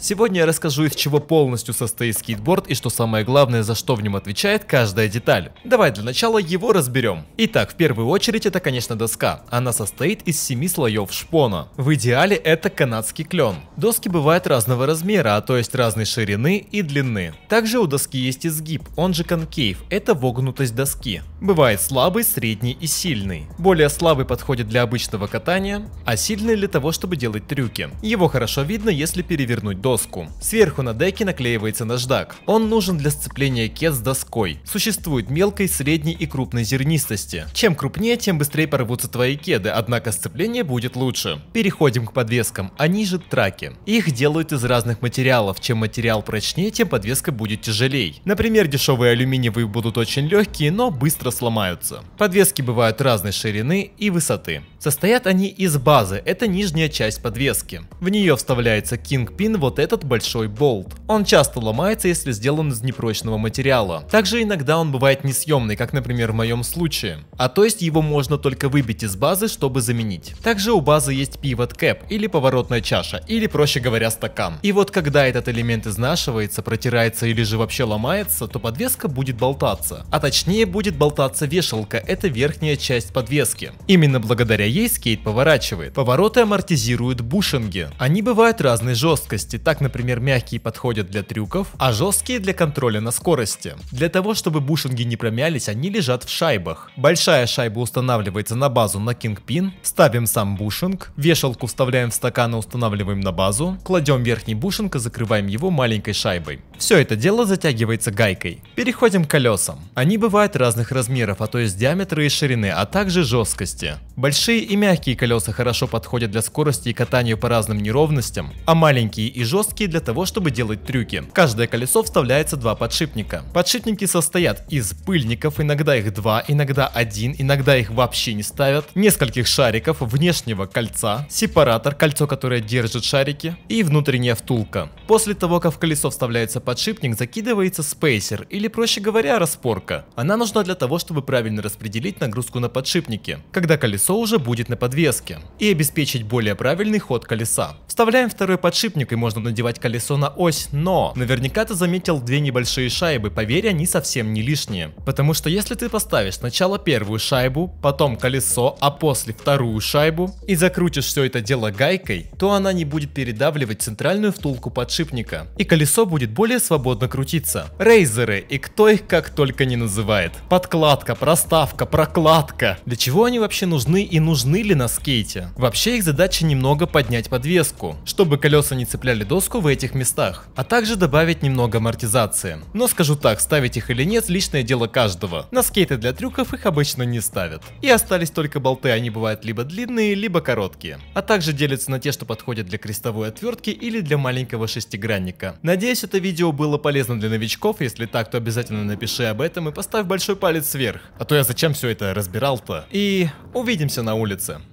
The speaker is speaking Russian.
Сегодня я расскажу, из чего полностью состоит скейтборд и что самое главное, за что в нем отвечает каждая деталь. Давай для начала его разберем. Итак, в первую очередь это, конечно, доска. Она состоит из 7 слоев шпона. В идеале это канадский клен. Доски бывают разного размера, а то есть разной ширины и длины. Также у доски есть изгиб, он же конкейв, это вогнутость доски. Бывает слабый, средний и сильный. Более слабый подходит для обычного катания, а сильный для того, чтобы делать трюки. Его хорошо видно, если перевернуть доску доску. Сверху на деке наклеивается наждак. Он нужен для сцепления кет с доской. Существует мелкой, средней и крупной зернистости. Чем крупнее, тем быстрее порвутся твои кеды, однако сцепление будет лучше. Переходим к подвескам, они а же траки. Их делают из разных материалов, чем материал прочнее, тем подвеска будет тяжелее. Например, дешевые алюминиевые будут очень легкие, но быстро сломаются. Подвески бывают разной ширины и высоты. Состоят они из базы, это нижняя часть подвески. В нее вставляется кингпин вот этот большой болт. Он часто ломается, если сделан из непрочного материала. Также иногда он бывает несъемный, как например в моем случае. А то есть его можно только выбить из базы, чтобы заменить. Также у базы есть pivot cap или поворотная чаша, или проще говоря стакан. И вот когда этот элемент изнашивается, протирается или же вообще ломается, то подвеска будет болтаться. А точнее будет болтаться вешалка, это верхняя часть подвески. Именно благодаря ей скейт поворачивает. Повороты амортизируют бушинги. Они бывают разной жесткости, так, например, мягкие подходят для трюков, а жесткие для контроля на скорости. Для того, чтобы бушинги не промялись, они лежат в шайбах. Большая шайба устанавливается на базу на кингпин, ставим сам бушинг, вешалку вставляем в стакан и устанавливаем на базу, кладем верхний бушинг и закрываем его маленькой шайбой. Все это дело затягивается гайкой. Переходим к колесам. Они бывают разных размеров, а то есть диаметра и ширины, а также жесткости. Большие и мягкие колеса хорошо подходят для скорости и катанию по разным неровностям, а маленькие и жесткие для того, чтобы делать трюки. В каждое колесо вставляется два подшипника. Подшипники состоят из пыльников, иногда их два, иногда один, иногда их вообще не ставят, нескольких шариков, внешнего кольца, сепаратор, кольцо, которое держит шарики, и внутренняя втулка. После того, как в колесо вставляется подшипник, закидывается спейсер, или проще говоря, распорка. Она нужна для того, чтобы правильно распределить нагрузку на подшипнике, когда колесо уже будет на подвеске, и обеспечить более правильный ход колеса. Вставляем второй подшипник и можно надевать колесо на ось, но наверняка ты заметил две небольшие шайбы, поверь, они совсем не лишние. Потому что если ты поставишь сначала первую шайбу, потом колесо, а после вторую шайбу и закрутишь все это дело гайкой, то она не будет передавливать центральную втулку подшипника и колесо будет более свободно крутиться. Рейзеры и кто их как только не называет. Подкладка, проставка, прокладка. Для чего они вообще нужны и нужны ли на скейте? Вообще их задача немного поднять подвеску доску, чтобы колеса не цепляли доску в этих местах, а также добавить немного амортизации. Но скажу так, ставить их или нет, личное дело каждого. На скейты для трюков их обычно не ставят. И остались только болты, они бывают либо длинные, либо короткие. А также делятся на те, что подходят для крестовой отвертки или для маленького шестигранника. Надеюсь, это видео было полезно для новичков, если так, то обязательно напиши об этом и поставь большой палец вверх. А то я зачем все это разбирал-то? И увидимся на улице.